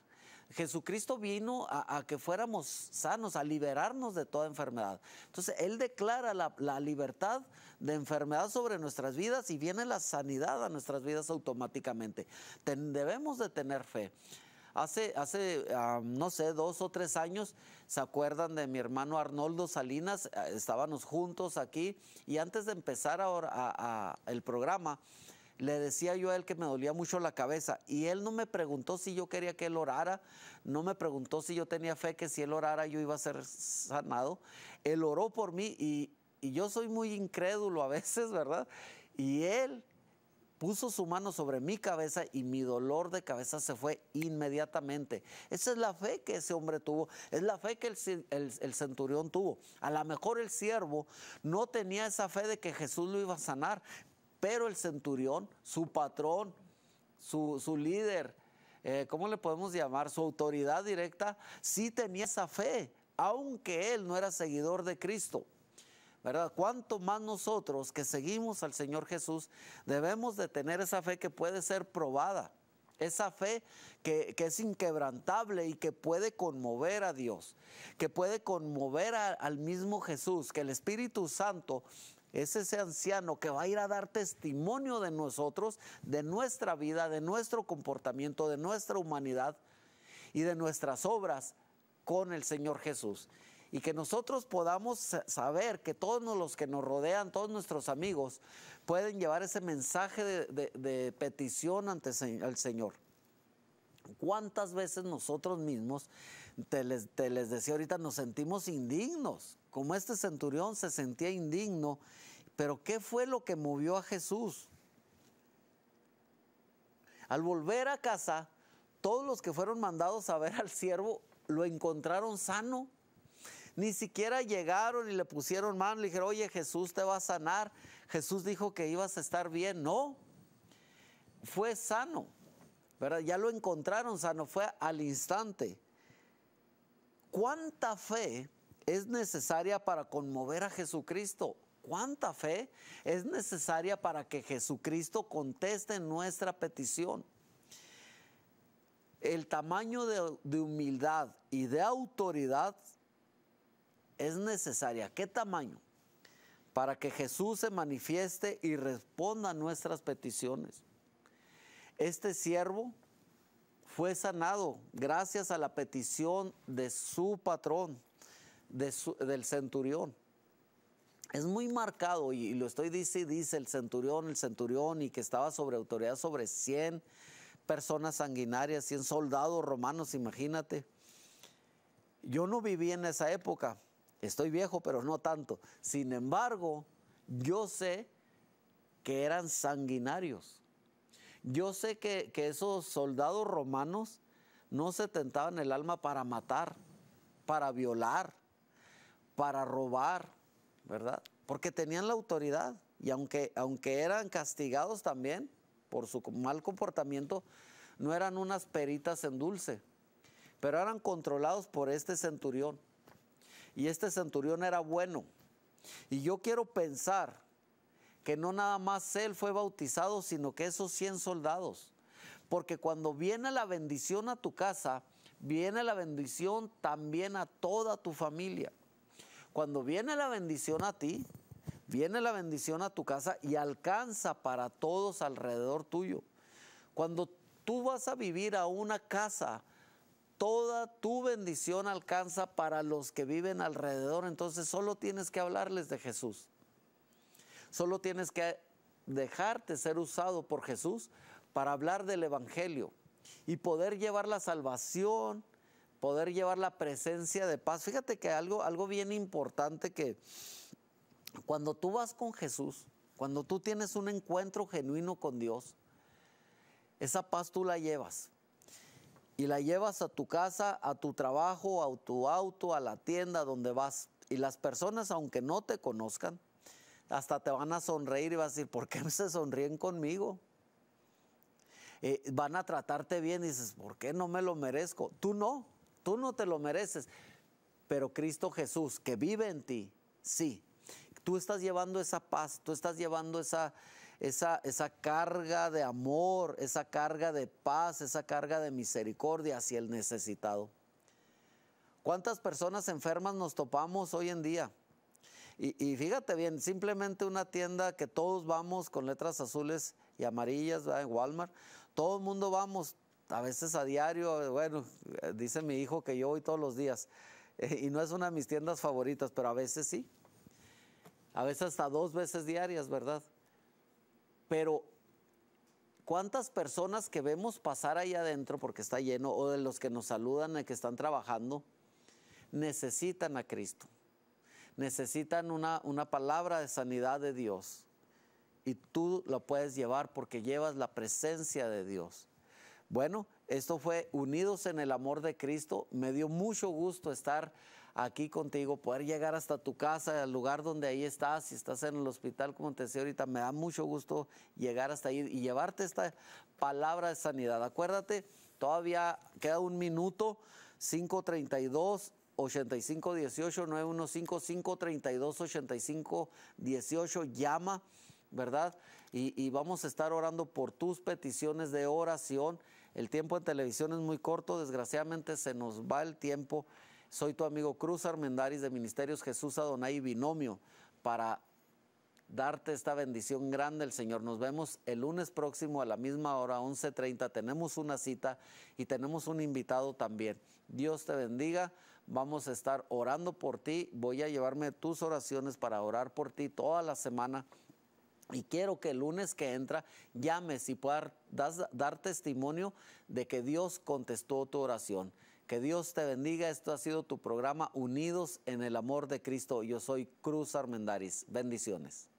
Jesucristo vino a, que fuéramos sanos, a liberarnos de toda enfermedad. Entonces, Él declara la, libertad de enfermedad sobre nuestras vidas y viene la sanidad a nuestras vidas automáticamente. debemos de tener fe. Hace, hace no sé, dos o tres años, ¿se acuerdan de mi hermano Arnoldo Salinas? Ah, estábamos juntos aquí y antes de empezar ahora el programa, le decía yo a él que me dolía mucho la cabeza y él no me preguntó si yo quería que él orara, no me preguntó si yo tenía fe que si él orara yo iba a ser sanado. Él oró por mí y yo soy muy incrédulo a veces, ¿verdad? Y él puso su mano sobre mi cabeza y mi dolor de cabeza se fue inmediatamente. Esa es la fe que ese hombre tuvo, es la fe que el, centurión tuvo. A lo mejor el siervo no tenía esa fe de que Jesús lo iba a sanar, pero el centurión, su patrón, su, líder, eh, ¿cómo le podemos llamar? Su autoridad directa, sí tenía esa fe, aunque él no era seguidor de Cristo. ¿verdad? Cuanto más nosotros que seguimos al Señor Jesús debemos de tener esa fe que puede ser probada, esa fe que, es inquebrantable y que puede conmover a Dios, que puede conmover al mismo Jesús, que el Espíritu Santo es ese anciano que va a ir a dar testimonio de nosotros, de nuestra vida, de nuestro comportamiento, de nuestra humanidad y de nuestras obras con el Señor Jesús y que nosotros podamos saber que todos los que nos rodean, todos nuestros amigos, pueden llevar ese mensaje de, petición ante el Señor. ¿Cuántas veces nosotros mismos, te les decía ahorita, nos sentimos indignos? Como este centurión se sentía indigno, pero ¿qué fue lo que movió a Jesús? Al volver a casa, todos los que fueron mandados a ver al siervo lo encontraron sano. Ni siquiera llegaron y le pusieron mano, le dijeron, oye Jesús te va a sanar. Jesús dijo que ibas a estar bien. No, fue sano, ¿verdad? Ya lo encontraron sano, fue al instante. ¿Cuánta fe es necesaria para conmover a Jesucristo? ¿Cuánta fe es necesaria para que Jesucristo conteste nuestra petición? El tamaño de, de humildad y de autoridad es necesaria? ¿Qué tamaño? Para que Jesús se manifieste y responda a nuestras peticiones. Este siervo fue sanado gracias a la petición de su patrón, del centurión. Es muy marcado, y, lo estoy diciendo dice, el centurión, el centurión, y que estaba sobre autoridad sobre 100 personas sanguinarias, 100 soldados romanos, imagínate. Yo no viví en esa época, Estoy viejo, pero no tanto. Sin embargo, yo sé que eran sanguinarios. Yo sé que, esos soldados romanos no se tentaban el alma para matar, para violar, para robar, ¿verdad? Porque tenían la autoridad y aunque, aunque eran castigados también por su mal comportamiento, no eran unas peritas en dulce, pero eran controlados por este centurión y este centurión era bueno. Y yo quiero pensar que no nada más él fue bautizado, sino que esos 100 soldados. Porque cuando viene la bendición a tu casa, viene la bendición también a toda tu familia. Cuando viene la bendición a ti, viene la bendición a tu casa y alcanza para todos alrededor tuyo. Cuando tú vas a vivir a una casa toda tu bendición alcanza para los que viven alrededor. Entonces solo tienes que hablarles de Jesús. Solo tienes que dejarte ser usado por Jesús para hablar del Evangelio y poder llevar la salvación, poder llevar la presencia de paz. Fíjate que algo, algo bien importante que cuando tú vas con Jesús, cuando tú tienes un encuentro genuino con Dios, esa paz tú la llevas y la llevas a tu casa, a tu trabajo, a tu auto, a la tienda donde vas. Y las personas, aunque no te conozcan, hasta te van a sonreír y vas a decir, ¿por qué se sonríen conmigo? Eh, van a tratarte bien y dices, ¿por qué no me lo merezco? Tú no, tú no te lo mereces. Pero Cristo Jesús, que vive en ti, sí. Tú estás llevando esa paz, tú estás llevando esa, esa, carga de amor, esa carga de paz, esa carga de misericordia hacia el necesitado. ¿Cuántas personas enfermas nos topamos hoy en día? Y, fíjate bien, simplemente una tienda que todos vamos con letras azules y amarillas, ¿verdad? en Walmart, todo el mundo vamos, a veces a diario, bueno, eh, dice mi hijo que yo voy todos los días, y no es una de mis tiendas favoritas, pero a veces sí, a veces hasta dos veces diarias, ¿verdad? pero ¿cuántas personas que vemos pasar ahí adentro porque está lleno o de los que nos saludan y que están trabajando necesitan a Cristo? Necesitan una, una palabra de sanidad de Dios y tú la puedes llevar porque llevas la presencia de Dios. Bueno, esto fue Unidos en el Amor de Cristo. Me dio mucho gusto estar aquí contigo, poder llegar hasta tu casa, al lugar donde ahí estás, si estás en el hospital, como te decía ahorita, me da mucho gusto llegar hasta ahí y llevarte esta palabra de sanidad. Acuérdate, todavía queda un minuto, 532. 8518 915 532 8518 llama, ¿verdad? Y, y vamos a estar orando por tus peticiones de oración el tiempo en televisión es muy corto, desgraciadamente se nos va el tiempo. Soy tu amigo Cruz Armendaris de Ministerios Jesús Adonai Binomio para darte esta bendición grande el Señor. Nos vemos el lunes próximo a la misma hora, 11.30. Tenemos una cita y tenemos un invitado también. Dios te bendiga. Vamos a estar orando por ti. Voy a llevarme tus oraciones para orar por ti toda la semana y quiero que el lunes que entra llames y puedas dar testimonio de que Dios contestó tu oración. Que Dios te bendiga. Esto ha sido tu programa Unidos en el Amor de Cristo. Yo soy Cruz Armendaris. Bendiciones.